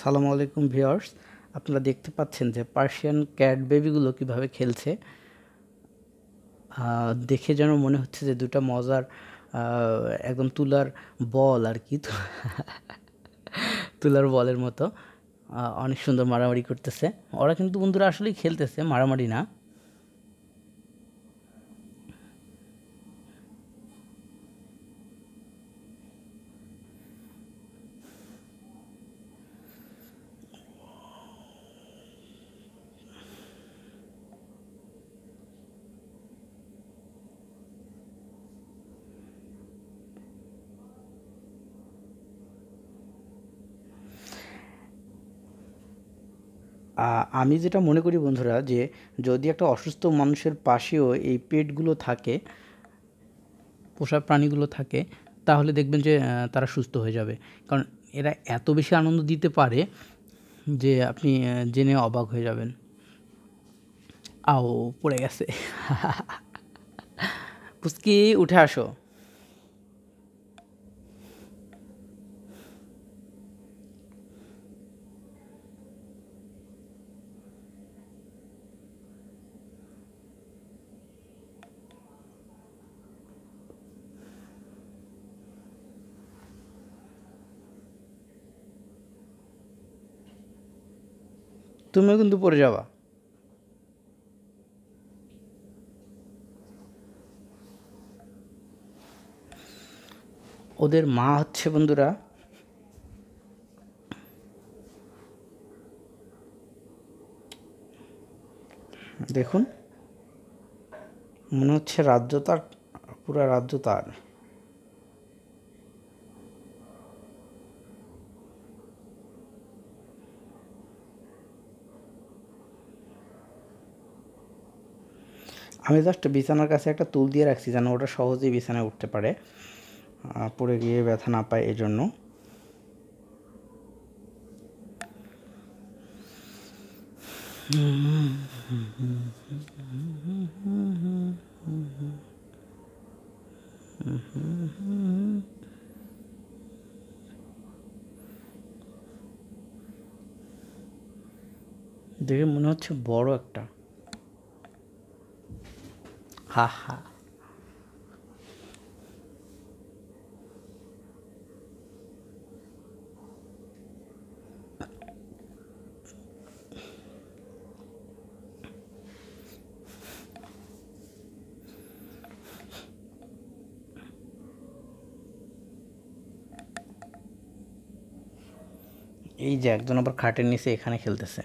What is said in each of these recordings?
আসসালামু আলাইকুম ভিওর্স আপনারা দেখতে পাচ্ছেন যে পার্সিয়ান ক্যাট বেবিগুলো কিভাবে খেলছে দেখে যেন মনে হচ্ছে যে দুটা মজার একদম তুলার বল আর কি তুলার বলের মতো অনেক সুন্দর মারামারি করতেছে ওরা কিন্তু বন্ধুরা আসলেই খেলতেছে মারামারি না আমি যেটা মনে করি বন্ধুরা যে যদি একটা অসুস্থ মানুষের পাশেও এই পেটগুলো থাকে পোষা প্রাণীগুলো থাকে তাহলে দেখবেন যে তারা সুস্থ হয়ে যাবে কারণ এরা এত বেশি আনন্দ দিতে পারে যে আপনি জেনে অবাক হয়ে যাবেন আও পড়ে গেছে পুস্কি উঠে আসো তুমিও কিন্তু পড়ে যাবা ওদের মা হচ্ছে বন্ধুরা দেখুন মনে হচ্ছে রাজ্য তার পুরা রাজ্য তার আমি জাস্ট বিছানার কাছে একটা তুল দিয়ে রাখছি যেন ওটা সহজেই বিছানায় উঠতে পারে পড়ে গিয়ে ব্যথা না পায় এজন্য দেখে মনে হচ্ছে বড় একটা हा हा ए जे একজন আবার খাটের নিচে এখানে খেলতেছে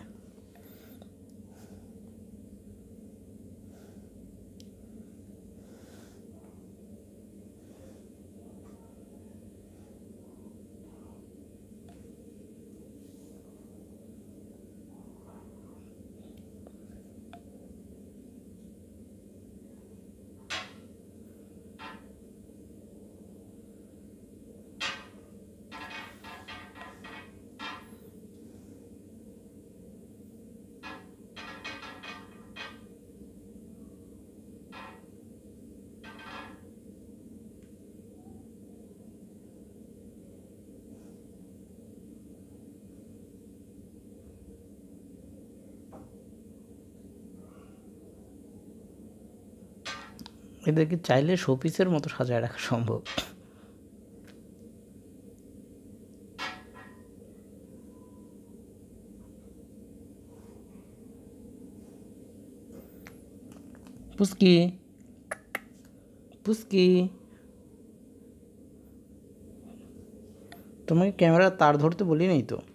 এদেরকে চাইলে শোপিসের মতো সাজায় রাখা সম্ভব পুস্কি পুস্কি তোমাকে ক্যামেরা তার ধরতে বলিনি তো